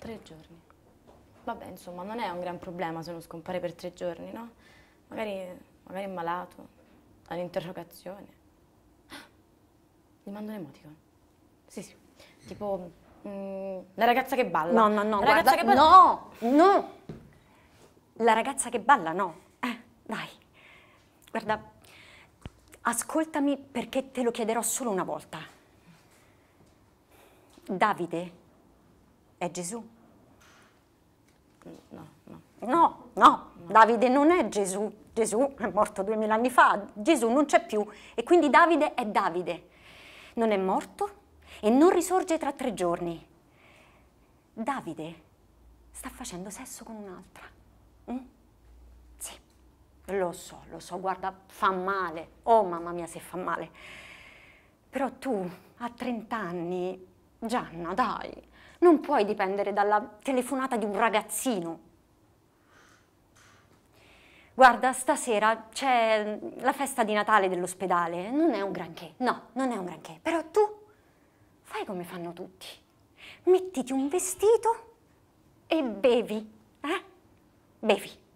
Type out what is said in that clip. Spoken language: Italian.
Tre giorni. Vabbè, insomma, non è un gran problema se uno scompare per tre giorni, no? Magari, magari è malato, ha un'interrogazione. gli mando un emoticon. Sì, sì. Tipo, mh, mm, la ragazza che balla. No, no, no. La ragazza guarda, che balla. No, no. La ragazza che balla, no. Eh, dai. Guarda, ascoltami perché te lo chiederò solo una volta. Davide è Gesù. No, no, no, no, Davide non è Gesù, Gesù è morto duemila anni fa, Gesù non c'è più e quindi Davide è Davide, non è morto e non risorge tra tre giorni. Davide sta facendo sesso con un'altra. Mm? Sì, lo so, lo so, guarda, fa male, oh mamma mia se fa male. Però tu a 30 anni, Gianna, dai, non puoi dipendere dalla telefonata di un ragazzino. Guarda, stasera c'è mm, la festa di Natale dell'ospedale, non è un granché, no, non è un granché, però tu fai come fanno tutti. Mettiti un vestito e bevi, eh? Bevi.